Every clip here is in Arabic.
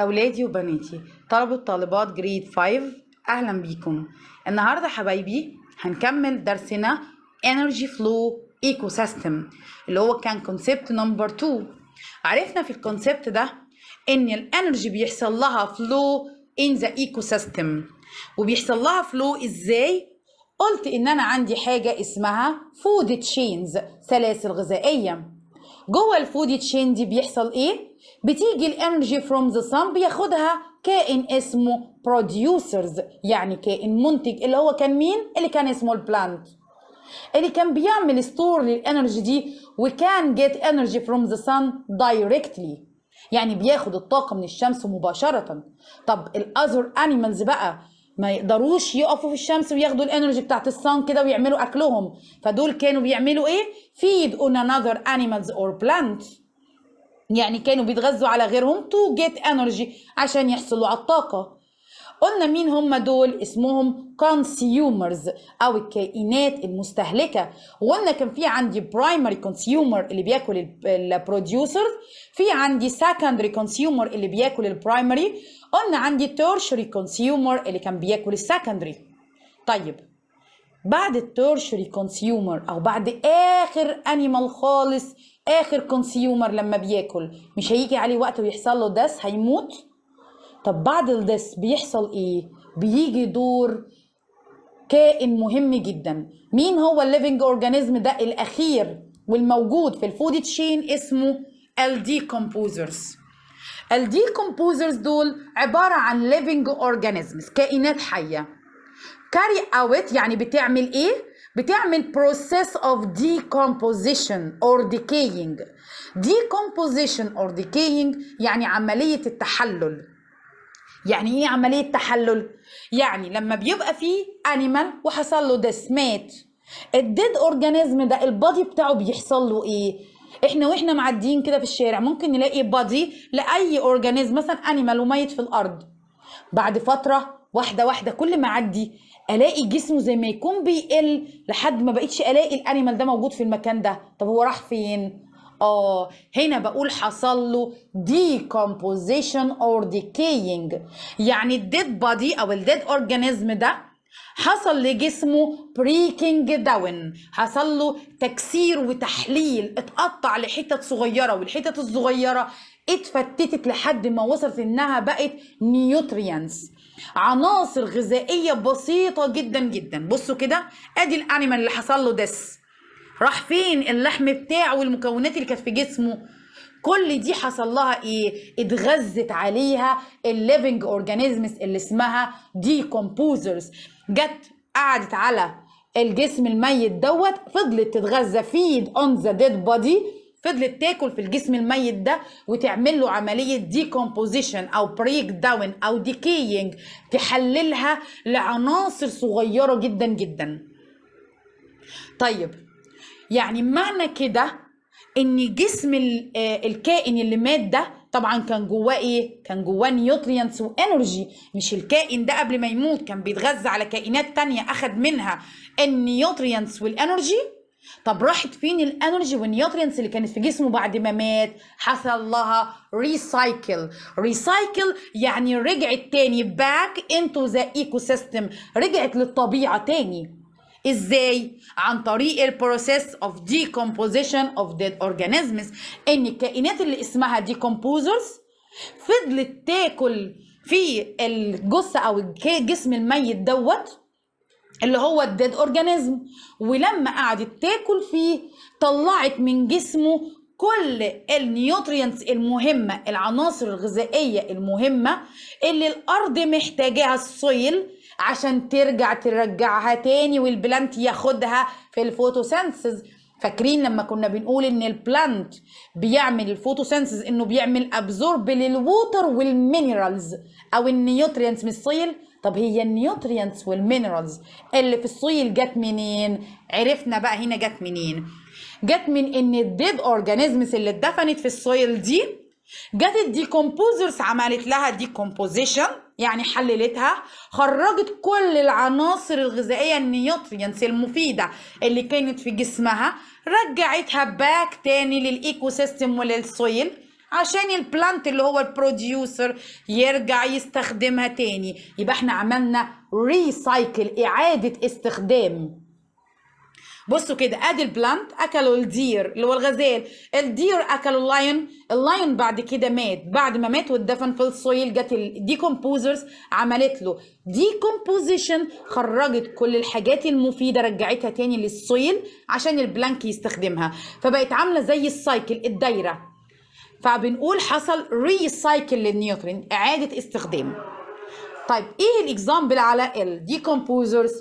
أولادي وبناتي طلبة طالبات جريد 5 أهلا بيكم النهاردة حبايبي هنكمل درسنا Energy Flow Ecosystem اللي هو كان كونسبت نمبر 2 عرفنا في الكونسبت ده إن الأنرجي بيحصل لها فلو in the ecosystem وبيحصل لها فلو إزاي؟ قلت إن أنا عندي حاجة اسمها food chains سلاسل غذائية جوه الفود تشين دي بيحصل إيه؟ بتيجي الانرجي فروم ذا صن بياخدها كائن اسمه بروديوسرز يعني كائن منتج اللي هو كان مين اللي كان اسمه البلانت اللي كان بيعمل ستور للانرجي دي وكان جيت انرجي فروم ذا سان دايركتلي يعني بياخد الطاقه من الشمس مباشره طب الاذر انيمالز بقى ما يقدروش يقفوا في الشمس وياخدوا الانرجي بتاعت الصن كده ويعملوا اكلهم فدول كانوا بيعملوا ايه feed on another animals or plants يعني كانوا بيتغذوا على غيرهم تو جيت انرجي عشان يحصلوا على الطاقه قلنا مين هم دول اسمهم كونسيومرز او الكائنات المستهلكه وقلنا كان في عندي برايمري كونسيومر اللي بياكل البروديوسر في عندي سكندري كونسيومر اللي بياكل البرايمري قلنا عندي تيرشري كونسيومر اللي كان بياكل السكندري طيب بعد التيرشري كونسيومر او بعد اخر انيمال خالص اخر كونسيومر لما بياكل مش هيجي عليه وقت ويحصل له دس هيموت طب بعد الدس بيحصل ايه بيجي دور كائن مهم جدا مين هو الليفنج اورجانيزم ده الاخير والموجود في الفود تشين اسمه الديكومبوزرز الديكومبوزرز دول عباره عن ليفنج اورجانيزمز كائنات حيه كاري اوت يعني بتعمل ايه بتعمل process of decomposition or decaying decomposition or decaying يعني عملية التحلل يعني ايه عملية تحلل؟ يعني لما بيبقى فيه animal وحصل له دسمات الديد اورجانيزم ده البادي بتاعه بيحصل له ايه؟ احنا واحنا معديين كده في الشارع ممكن نلاقي بادي لاي اورجانيزم مثلا انيمال وميت في الارض بعد فتره واحده واحده كل ما اعدي الاقي جسمه زي ما يكون بيقل لحد ما بقتش الاقي الانيمال ده موجود في المكان ده طب هو راح فين اه هنا بقول حصل له decomposition or decaying يعني الديد بادي او الديد اورجانيزم ده حصل لجسمه بريكنج داون حصل له تكسير وتحليل اتقطع لحتت صغيره والحتت الصغيره اتفتتت لحد ما وصلت انها بقت نيوتريانس عناصر غذائيه بسيطه جدا جدا بصوا كده ادي الانيمال اللي حصل له دس راح فين اللحم بتاعه والمكونات اللي كانت في جسمه كل دي حصل لها ايه اتغذت عليها الليفنج اورجانيزمز اللي اسمها دي كومبوزرز جت قعدت على الجسم الميت دوت فضلت تتغذى فيد اون ذا ديد بودي فضلت تاكل في الجسم الميت ده وتعمل له عمليه ديكومبوزيشن او بريك داون او ديكينج تحللها لعناصر صغيره جدا جدا طيب يعني معنى كده ان جسم آه، الكائن اللي مات ده طبعا كان جواه ايه كان جواه نيوتريانتس وانرجي مش الكائن ده قبل ما يموت كان بيتغذى على كائنات تانية اخد منها النيوتريانتس والانرجي طب راحت فين الانرجي والنيوترينس اللي كانت في جسمه بعد ما مات حصل لها ريسايكل ريسايكل يعني رجعت تاني باك انتو ذا ايكو سيستم رجعت للطبيعه تاني ازاي عن طريق البروسيس اوف ديكومبوزيشن اوف ديد اورجانيزمز ان الكائنات اللي اسمها ديكومبوزرز فضلت تاكل في الجثه او الجسم الميت دوت اللي هو الديد اورجانيزم ولما قعدت تاكل فيه طلعت من جسمه كل النيوترينتس المهمه العناصر الغذائيه المهمه اللي الارض محتاجاها السويل عشان ترجع ترجعها تاني والبلانت ياخدها في الفوتوسنسز فاكرين لما كنا بنقول ان البلانت بيعمل الفوتوسنسز انه بيعمل ابزورب للووتر والمينرالز او النيوترينتس من السويل طب هي النيوترينتس والمينرالز اللي في السويل جت منين عرفنا بقى هنا جت منين جت من ان الديد اورجانيزمز اللي اتدفنت في السويل دي جت الديكومبوزرز عملت لها ديكومبوزيشن يعني حللتها خرجت كل العناصر الغذائيه النيوترينتس المفيده اللي كانت في جسمها رجعتها باك تاني للايكو سيستم وللسويل عشان البلانت اللي هو البروديوسر يرجع يستخدمها تاني يبقى احنا عملنا ريسايكل اعاده استخدام بصوا كده ادي البلانت اكلوا الدير اللي هو الغزال الدير اكلوا اللاين اللاين بعد كده مات بعد ما مات واتدفن في السويل جت الديكومبوزرز عملت له ديكومبوزيشن خرجت كل الحاجات المفيده رجعتها تاني للصويل عشان البلانك يستخدمها فبقت عامله زي السايكل الدايره فبنقول حصل ريسايكل للنيوترين اعاده استخدام طيب ايه الاكزامبل على الديكومبوزرز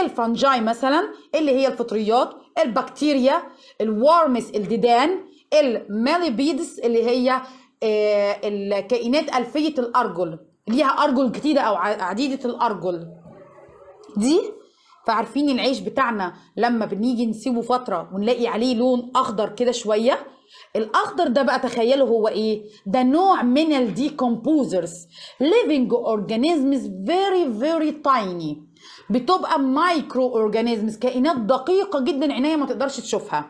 الفنجاي مثلا اللي هي الفطريات البكتيريا الورمس الديدان الماليبيدس اللي هي آه، الكائنات ألفية الأرجل ليها أرجل جديدة أو عديدة الأرجل دي فعارفين العيش بتاعنا لما بنيجي نسيبه فتره ونلاقي عليه لون اخضر كده شويه الاخضر ده بقى تخيلوا هو ايه ده نوع من الديكومبوزرز living organisms very very tiny بتبقى مايكرو اورجانيزمز كائنات دقيقه جدا عينيا ما تقدرش تشوفها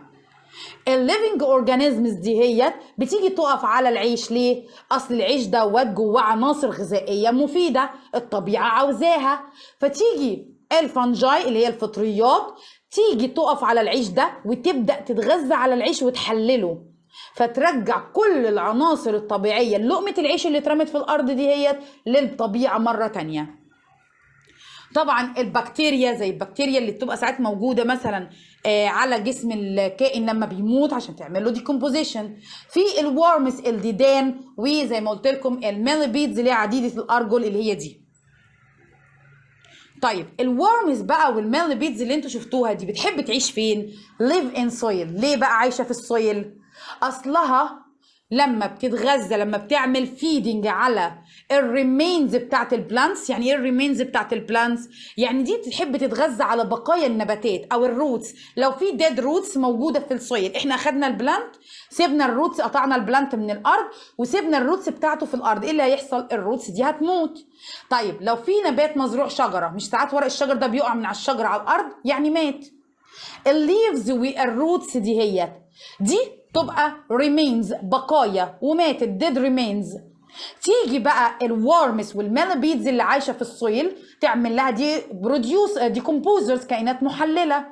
الليفنج اورجانيزمز دي هي بتيجي تقف على العيش ليه اصل العيش دوت جواه عناصر غذائيه مفيده الطبيعه عاوزاها فتيجي الفنجاي اللي هي الفطريات تيجي تقف على العيش ده وتبدا تتغذى على العيش وتحلله فترجع كل العناصر الطبيعيه لقمه العيش اللي اترمت في الارض دي هي للطبيعه مره تانية طبعا البكتيريا زي البكتيريا اللي بتبقى ساعات موجوده مثلا آه على جسم الكائن لما بيموت عشان تعمل له ديكومبوزيشن في الورمز الديدان وزي ما قلت لكم الميلبيدز اللي هي عديده الارجل اللي هي دي طيب الورمز بقى والميل بيتز اللي انتوا شفتوها دي بتحب تعيش فين؟ ليف ان سويل ليه بقى عايشه في السويل؟ اصلها لما بتتغذى لما بتعمل فيدنج على الريمينز بتاعت البلانتس يعني ايه الريمينز بتاعت البلانتس يعني دي بتحب تتغذى على بقايا النباتات او الروتس لو في ديد روتس موجوده في الصويل احنا اخدنا البلانت سيبنا الروتس قطعنا البلانت من الارض وسيبنا الروتس بتاعته في الارض ايه اللي هيحصل الروتس دي هتموت طيب لو في نبات مزروع شجره مش ساعات ورق الشجر ده بيقع من على الشجره على الارض يعني مات الليفز والروتس دي هي دي تبقى remains بقايا وماتت dead remains تيجي بقى الورمس والميلابيدز اللي عايشه في السويل تعمل لها دي بروديوس ديكومبوزرز آه، كائنات محلله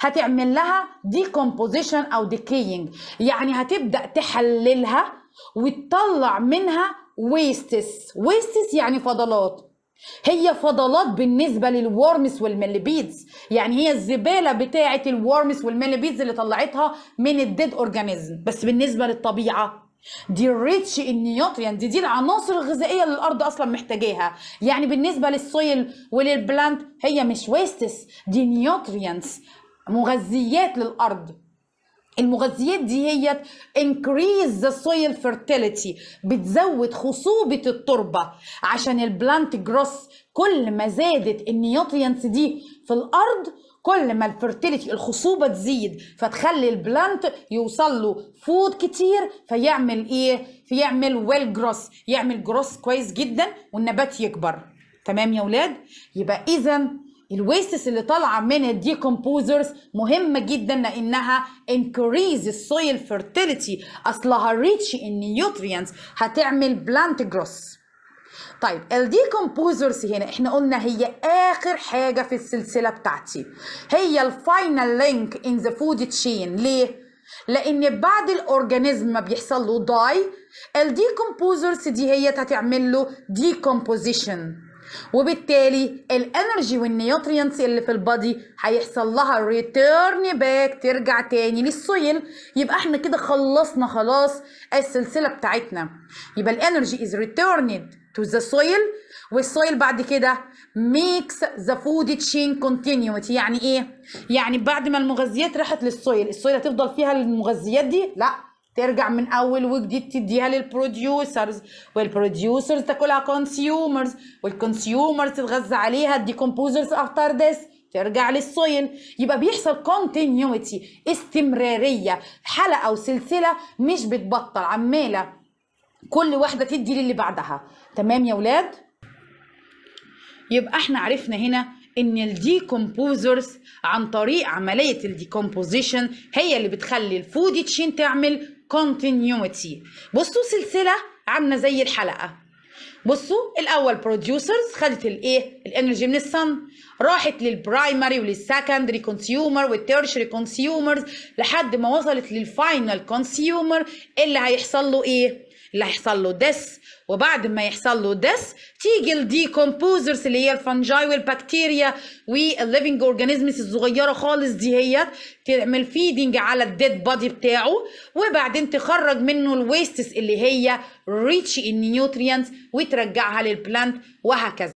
هتعمل لها decomposition او ديكينج يعني هتبدا تحللها وتطلع منها ويستس ويستس يعني فضلات هي فضلات بالنسبه للورمس والمليبيدز يعني هي الزباله بتاعه الورمس والمليبيدز اللي طلعتها من الديد اورجانيزم بس بالنسبه للطبيعه دي الريتش النيوتريان دي دي العناصر الغذائيه اللي الارض اصلا محتاجاها يعني بالنسبه للسويل وللبلانت هي مش ويستس دي نيوتريانس مغذيات للارض المغذيات دي هي increase the soil fertility بتزود خصوبة التربة عشان البلانت جروس كل ما زادت النيوتريانس دي في الأرض كل ما الفرتيليتي الخصوبة تزيد فتخلي البلانت يوصل له فود كتير فيعمل ايه؟ فيعمل ويل جروس يعمل جروس كويس جدا والنبات يكبر تمام يا ولاد؟ يبقى اذا الويستس اللي طالعه من الديكومبوزرز مهمه جدا لانها انكريز السويل فيرتيليتي اصلها ريتش ان نيوتريانتس هتعمل بلانت جروس طيب الديكومبوزرز هنا احنا قلنا هي اخر حاجه في السلسله بتاعتي هي الفاينل لينك ان ذا فود تشين ليه لان بعد الاورجانيزم ما بيحصل له داي الديكومبوزرز دي هي هتعمل له ديكومبوزيشن وبالتالي الانرجي والنيوترينتس اللي في البادي هيحصل لها ريتيرن باك ترجع تاني للسويل يبقى احنا كده خلصنا خلاص السلسله بتاعتنا يبقى الانرجي از ريتيرند تو ذا سويل والسويل بعد كده ميكس ذا فود تشين كونتينيوتي يعني ايه؟ يعني بعد ما المغذيات راحت للسويل السويل هتفضل فيها المغذيات دي؟ لا ترجع من اول وجديد تديها للبروديوسرز والبروديوسرز تاكلها كونسيومرز والكونسيومرز تتغذى عليها الديكومبوزرز افتر ذس ترجع للسويل يبقى بيحصل كونتينيوتي استمراريه حلقه وسلسله مش بتبطل عماله كل واحده تدي للي بعدها تمام يا ولاد يبقى احنا عرفنا هنا ان الديكومبوزرز عن طريق عمليه الديكومبوزيشن هي اللي بتخلي الفود تشين تعمل continuity بصوا سلسله عامله زي الحلقه بصوا الاول بروديوسرز خدت الايه الانرجي من الصن راحت للبرايمري وللسكندري كونسيومر والتيرشري كونسيومرز لحد ما وصلت للفاينل كونسيومر اللي هيحصل له ايه اللي هيحصل له ديس وبعد ما يحصل له ديس تيجي الديكومبوزرز اللي هي الفنجاي والبكتيريا والليفنج اورجانيزمز الصغيره خالص دي هي تعمل فيدنج على الديد بودي بتاعه وبعدين تخرج منه الويستس اللي هي ريتش ان وترجعها للبلانت وهكذا